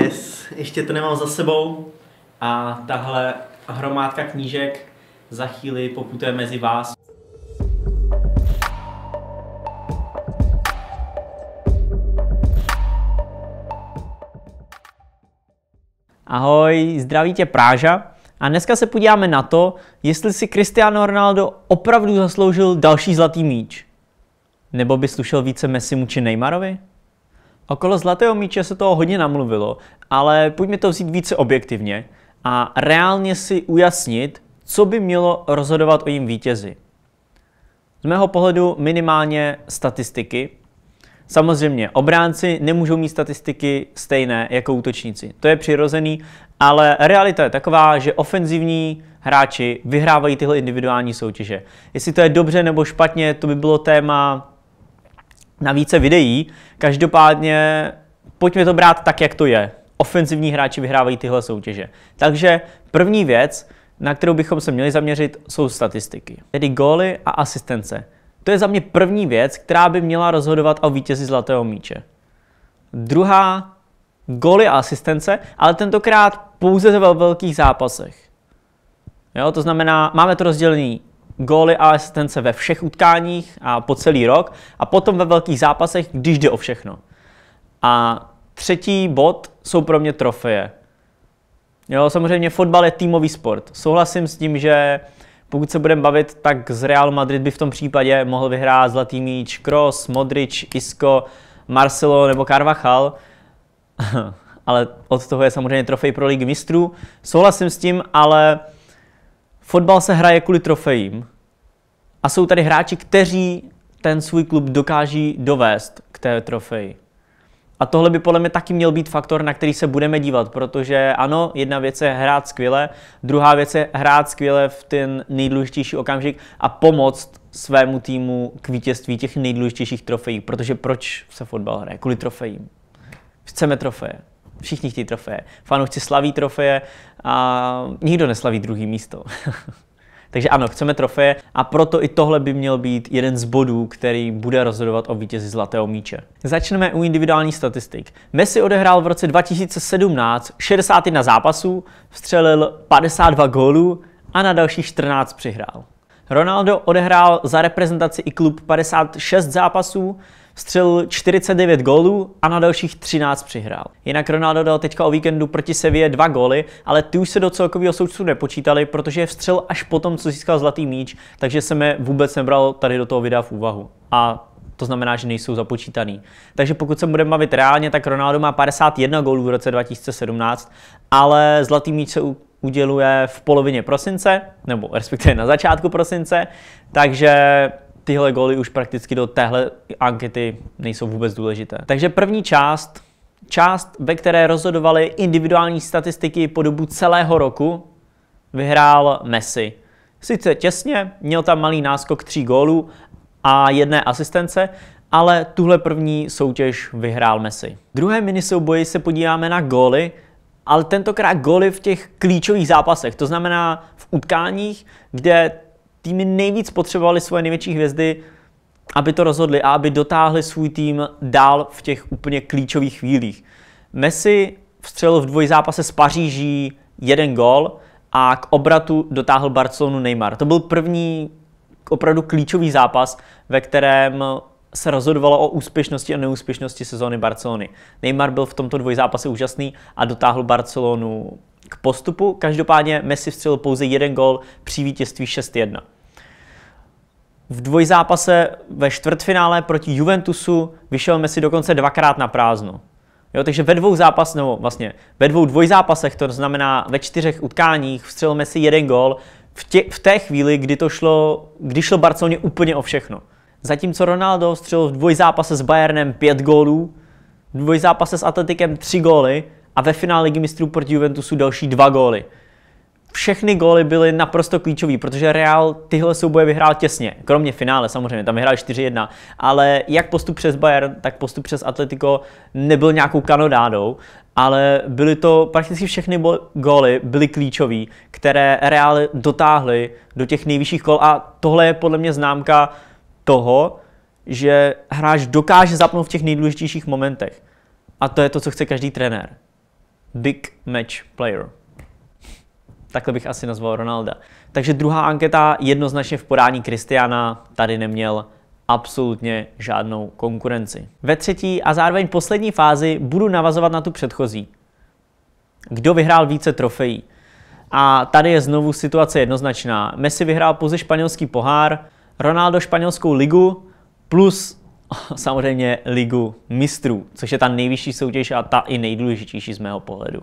yes, ještě to nemám za sebou a tahle hromádka knížek za chvíli poputuje mezi vás. Ahoj, zdraví tě Práža. A dneska se podíváme na to, jestli si Cristiano Ronaldo opravdu zasloužil další zlatý míč. Nebo by slušel více Messimu či Neymarovi? Okolo Zlatého míče se toho hodně namluvilo, ale pojďme to vzít více objektivně a reálně si ujasnit, co by mělo rozhodovat o jím vítězi. Z mého pohledu minimálně statistiky. Samozřejmě, obránci nemůžou mít statistiky stejné jako útočníci. To je přirozený, ale realita je taková, že ofenzivní hráči vyhrávají tyhle individuální soutěže. Jestli to je dobře nebo špatně, to by bylo téma na více videí. Každopádně pojďme to brát tak, jak to je. Ofenzivní hráči vyhrávají tyhle soutěže. Takže první věc, na kterou bychom se měli zaměřit, jsou statistiky, tedy góly a asistence. To je za mě první věc, která by měla rozhodovat o vítězi Zlatého míče. Druhá, góly a asistence, ale tentokrát pouze ve velkých zápasech. Jo, to znamená, máme to rozdělený góly a asistence ve všech utkáních a po celý rok a potom ve velkých zápasech, když jde o všechno. A třetí bod jsou pro mě trofeje. Jo, samozřejmě fotbal je týmový sport. Souhlasím s tím, že pokud se budeme bavit, tak z Real Madrid by v tom případě mohl vyhrát Zlatý míč Kroos, Modrič, Isco, Marcelo nebo Carvajal. ale od toho je samozřejmě trofej pro Ligy mistrů. Souhlasím s tím, ale Fotbal se hraje kvůli trofejím. A jsou tady hráči, kteří ten svůj klub dokáží dovést k té trofeji. A tohle by podle mě taky měl být faktor, na který se budeme dívat, protože ano, jedna věc je hrát skvěle, druhá věc je hrát skvěle v ten nejdůležitější okamžik a pomoct svému týmu k vítězství těch nejdůležitějších trofejí, protože proč se fotbal hraje? Kvůli trofejím. Chceme trofeje. Všichni chtějí trofeje. Fanoušci slaví trofeje a nikdo neslaví druhý místo. Takže ano, chceme trofeje a proto i tohle by měl být jeden z bodů, který bude rozhodovat o vítězi Zlatého míče. Začneme u individuálních statistik. Messi odehrál v roce 2017 61 zápasů, vstřelil 52 gólů a na dalších 14 přihrál. Ronaldo odehrál za reprezentaci i klub 56 zápasů, střelil 49 gólů a na dalších 13 přihrál. Jinak Ronaldo dal teďka o víkendu proti Sevě dva góly, ale ty už se do celkového součtu nepočítali, protože je vstřel až potom, co získal zlatý míč, takže jsem je vůbec nebral tady do toho videa v úvahu. A to znamená, že nejsou započítaný. Takže pokud se budeme bavit reálně, tak Ronaldo má 51 gólů v roce 2017, ale zlatý míč se u uděluje v polovině prosince, nebo respektive na začátku prosince, takže tyhle góly už prakticky do téhle ankety nejsou vůbec důležité. Takže první část, část, ve které rozhodovaly individuální statistiky po dobu celého roku, vyhrál Messi. Sice těsně, měl tam malý náskok tří gólů a jedné asistence, ale tuhle první soutěž vyhrál Messi. V druhé minisouboji se podíváme na góly, ale tentokrát goly v těch klíčových zápasech, to znamená v utkáních, kde týmy nejvíc potřebovaly svoje největší hvězdy, aby to rozhodli a aby dotáhli svůj tým dál v těch úplně klíčových chvílích. Messi vstřelil v dvojzápase s Paříží jeden gol a k obratu dotáhl Barcelonu Neymar. To byl první opravdu klíčový zápas, ve kterém se rozhodovalo o úspěšnosti a neúspěšnosti sezóny Barcelony. Neymar byl v tomto dvojzápase úžasný a dotáhl Barcelonu k postupu. Každopádně Messi vstřelil pouze jeden gol při vítězství 6-1. V dvojzápase ve čtvrtfinále proti Juventusu vyšel Messi dokonce dvakrát na prázdno. Jo, takže ve dvou zápas, no, vlastně ve dvou dvojzápasech, to znamená ve čtyřech utkáních, vstřelil Messi jeden gol v, tě, v té chvíli, kdy to šlo, kdy šlo Barceloně úplně o všechno. Zatímco Ronaldo střelil v dvojzápase s Bayernem 5 gólů, v dvojzápase s Atletikem 3 góly a ve finále Ligy mistrů proti Juventusu další 2 góly. Všechny góly byly naprosto klíčové, protože Real tyhle souboje vyhrál těsně, kromě finále samozřejmě, tam vyhrál 4-1, ale jak postup přes Bayern, tak postup přes Atletico nebyl nějakou kanodádou, ale byly to prakticky všechny góly, byly klíčové, které Real dotáhly do těch nejvyšších kol a tohle je podle mě známka toho, že hráč dokáže zapnout v těch nejdůležitějších momentech. A to je to, co chce každý trenér. Big match player. Takhle bych asi nazval Ronalda. Takže druhá anketa jednoznačně v podání Kristiana tady neměl absolutně žádnou konkurenci. Ve třetí a zároveň poslední fázi budu navazovat na tu předchozí. Kdo vyhrál více trofejí? A tady je znovu situace jednoznačná. Messi vyhrál pouze španělský pohár, Ronaldo španělskou ligu plus samozřejmě ligu mistrů, což je ta nejvyšší soutěž a ta i nejdůležitější z mého pohledu.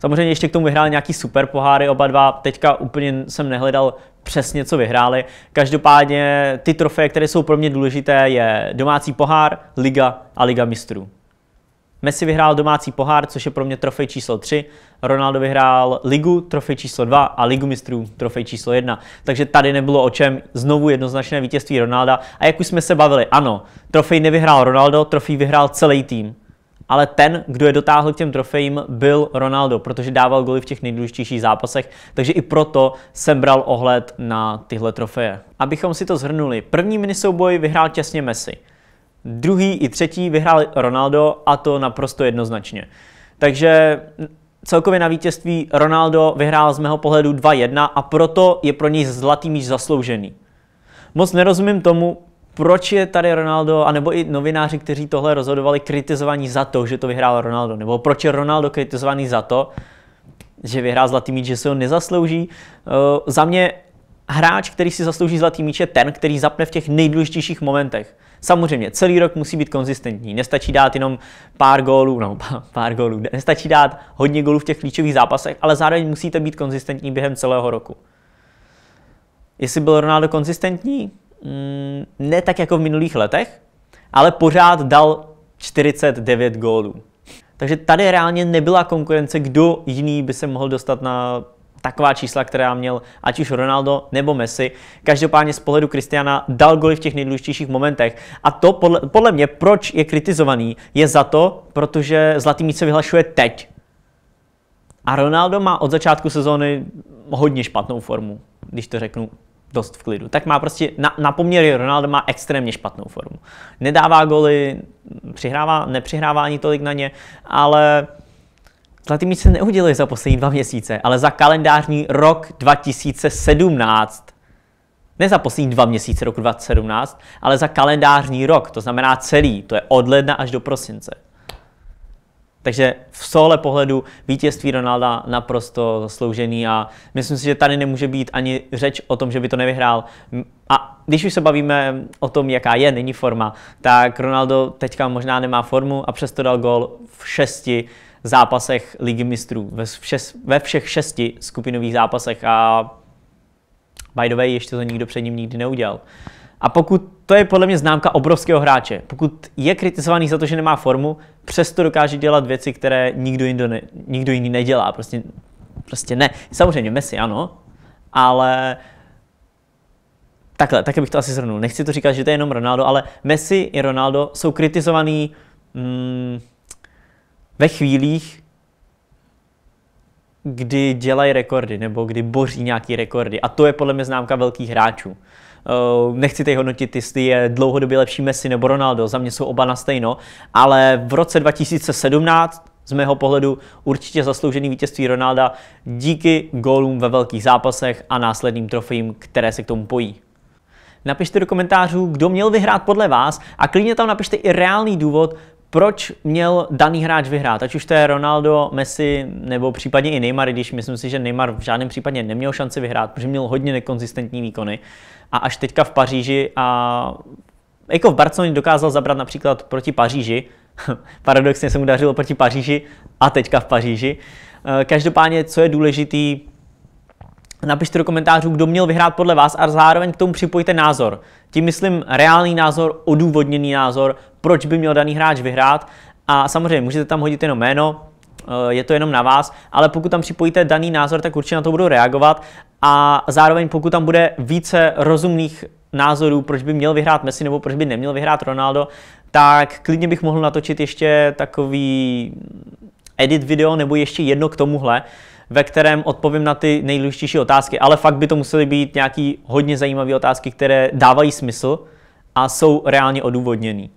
Samozřejmě ještě k tomu vyhráli nějaký super poháry oba dva, teďka úplně jsem nehledal přesně, co vyhráli. Každopádně ty trofeje, které jsou pro mě důležité, je domácí pohár, liga a liga mistrů. Messi vyhrál domácí pohár, což je pro mě trofej číslo 3. Ronaldo vyhrál ligu, trofej číslo 2 a ligu mistrů, trofej číslo 1. Takže tady nebylo o čem znovu jednoznačné vítězství Ronalda. A jak už jsme se bavili, ano, trofej nevyhrál Ronaldo, trofej vyhrál celý tým ale ten, kdo je dotáhl k těm trofejím, byl Ronaldo, protože dával goly v těch nejdůležitějších zápasech, takže i proto jsem bral ohled na tyhle trofeje. Abychom si to zhrnuli, první minisouboj vyhrál těsně Messi. Druhý i třetí vyhrál Ronaldo a to naprosto jednoznačně. Takže celkově na vítězství Ronaldo vyhrál z mého pohledu 2-1 a proto je pro něj zlatý míč zasloužený. Moc nerozumím tomu, proč je tady Ronaldo, anebo i novináři, kteří tohle rozhodovali, kritizovaní za to, že to vyhrál Ronaldo, nebo proč je Ronaldo kritizovaný za to, že vyhrál zlatý míč, že se ho nezaslouží. Uh, za mě hráč, který si zaslouží zlatý míč, je ten, který zapne v těch nejdůležitějších momentech. Samozřejmě, celý rok musí být konzistentní. Nestačí dát jenom pár gólů, no pár gólů, nestačí dát hodně gólů v těch klíčových zápasech, ale zároveň musíte být konzistentní během celého roku. Jestli byl Ronaldo konzistentní? Mm, ne tak jako v minulých letech, ale pořád dal 49 gólů. Takže tady reálně nebyla konkurence, kdo jiný by se mohl dostat na taková čísla, která měl ať už Ronaldo nebo Messi. Každopádně z pohledu Kristiana dal goly v těch nejdůležitějších momentech. A to podle, podle mě, proč je kritizovaný, je za to, protože Zlatý míč se vyhlašuje teď. A Ronaldo má od začátku sezóny hodně špatnou formu, když to řeknu dost v klidu. Tak má prostě, na, na poměry Ronaldo má extrémně špatnou formu. Nedává goly, přihrává, nepřihrává ani tolik na ně, ale Zlatý míč se neudělili za poslední dva měsíce, ale za kalendářní rok 2017. Ne za poslední dva měsíce roku 2017, ale za kalendářní rok, to znamená celý, to je od ledna až do prosince. Takže v sole pohledu vítězství Ronalda naprosto zasloužený a myslím si, že tady nemůže být ani řeč o tom, že by to nevyhrál. A když už se bavíme o tom, jaká je, není forma, tak Ronaldo teďka možná nemá formu a přesto dal gol v šesti zápasech Ligy mistrů, ve, šest, ve všech šesti skupinových zápasech a by the way, ještě to nikdo před ním nikdy neudělal. A pokud to je podle mě známka obrovského hráče, pokud je kritizovaný za to, že nemá formu, přesto dokáže dělat věci, které nikdo, jindo ne, nikdo jiný nedělá. Prostě, prostě ne. Samozřejmě Messi, ano, ale takhle, tak bych to asi zhrnul. Nechci to říkat, že to je jenom Ronaldo, ale Messi i Ronaldo jsou kritizovaný mm, ve chvílích, kdy dělají rekordy nebo kdy boří nějaký rekordy. A to je podle mě známka velkých hráčů. Eh, nechci teď hodnotit, jestli je dlouhodobě lepší Messi nebo Ronaldo, za mě jsou oba na stejno, ale v roce 2017 z mého pohledu určitě zasloužený vítězství Ronalda díky gólům ve velkých zápasech a následným trofejím, které se k tomu pojí. Napište do komentářů, kdo měl vyhrát podle vás a klidně tam napište i reálný důvod, proč měl daný hráč vyhrát, ať už to je Ronaldo, Messi nebo případně i Neymar, když myslím si, že Neymar v žádném případě neměl šanci vyhrát, protože měl hodně nekonzistentní výkony. A až teďka v Paříži a jako v Barceloně dokázal zabrat například proti Paříži, paradoxně se mu dařilo proti Paříži a teďka v Paříži. Eh, každopádně, co je důležitý, napište do komentářů, kdo měl vyhrát podle vás a zároveň k tomu připojte názor. Tím myslím reálný názor, odůvodněný názor, proč by měl daný hráč vyhrát. A samozřejmě můžete tam hodit jenom jméno, eh, je to jenom na vás, ale pokud tam připojíte daný názor, tak určitě na to budu reagovat a zároveň pokud tam bude více rozumných názorů, proč by měl vyhrát Messi nebo proč by neměl vyhrát Ronaldo, tak klidně bych mohl natočit ještě takový mm, edit video nebo ještě jedno k tomuhle, ve kterém odpovím na ty nejdůležitější otázky, ale fakt by to musely být nějaký hodně zajímavé otázky, které dávají smysl a jsou reálně odůvodněné.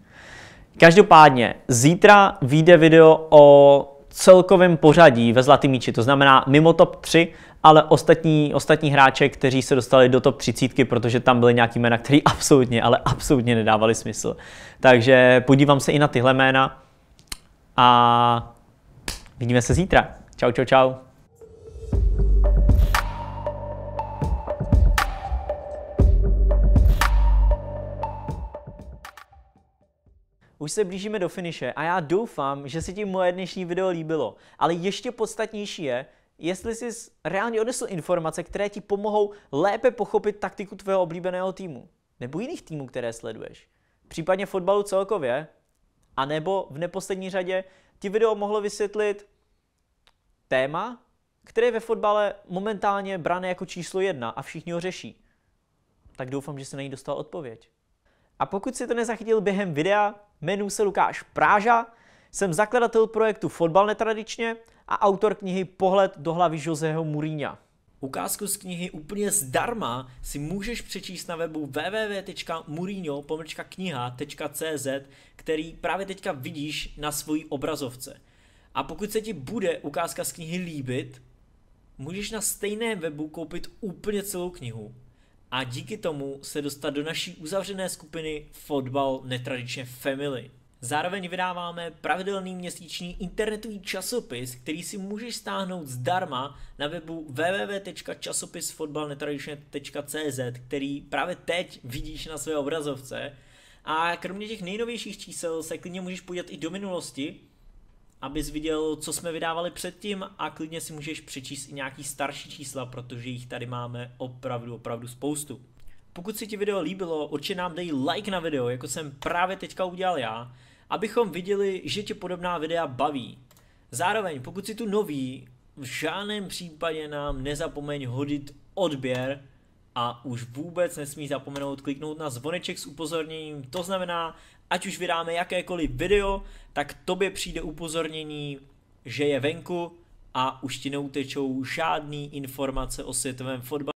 Každopádně, zítra vyjde video o celkovém pořadí ve Zlatý míči, to znamená mimo top 3, ale ostatní, ostatní hráče, kteří se dostali do top 30, protože tam byly nějaký jména, které absolutně, ale absolutně nedávali smysl. Takže podívám se i na tyhle jména a vidíme se zítra. Čau, čau, čau. Už se blížíme do finiše a já doufám, že se ti moje dnešní video líbilo. Ale ještě podstatnější je, jestli jsi reálně odnesl informace, které ti pomohou lépe pochopit taktiku tvého oblíbeného týmu. Nebo jiných týmů, které sleduješ. Případně fotbalu celkově. A nebo v neposlední řadě ti video mohlo vysvětlit téma, které je ve fotbale momentálně brané jako číslo jedna a všichni ho řeší. Tak doufám, že se na ní dostal odpověď. A pokud si to nezachytil během videa, Jmenuji se Lukáš Práža, jsem zakladatel projektu Fotbal netradičně a autor knihy Pohled do hlavy Joseho Muríňa. Ukázku z knihy úplně zdarma si můžeš přečíst na webu wwwmurino který právě teďka vidíš na svojí obrazovce. A pokud se ti bude ukázka z knihy líbit, můžeš na stejném webu koupit úplně celou knihu a díky tomu se dostat do naší uzavřené skupiny Fotbal netradičně Family. Zároveň vydáváme pravidelný měsíční internetový časopis, který si můžeš stáhnout zdarma na webu www.časopisfotbalnetradičně.cz, který právě teď vidíš na své obrazovce. A kromě těch nejnovějších čísel se klidně můžeš podívat i do minulosti, abys viděl, co jsme vydávali předtím a klidně si můžeš přečíst i nějaký starší čísla, protože jich tady máme opravdu, opravdu spoustu. Pokud si ti video líbilo, určitě nám dej like na video, jako jsem právě teďka udělal já, abychom viděli, že tě podobná videa baví. Zároveň, pokud si tu nový, v žádném případě nám nezapomeň hodit odběr a už vůbec nesmí zapomenout kliknout na zvoneček s upozorněním, to znamená, ať už vydáme jakékoliv video, tak tobě přijde upozornění, že je venku a už ti neutečou žádný informace o světovém fotbalu.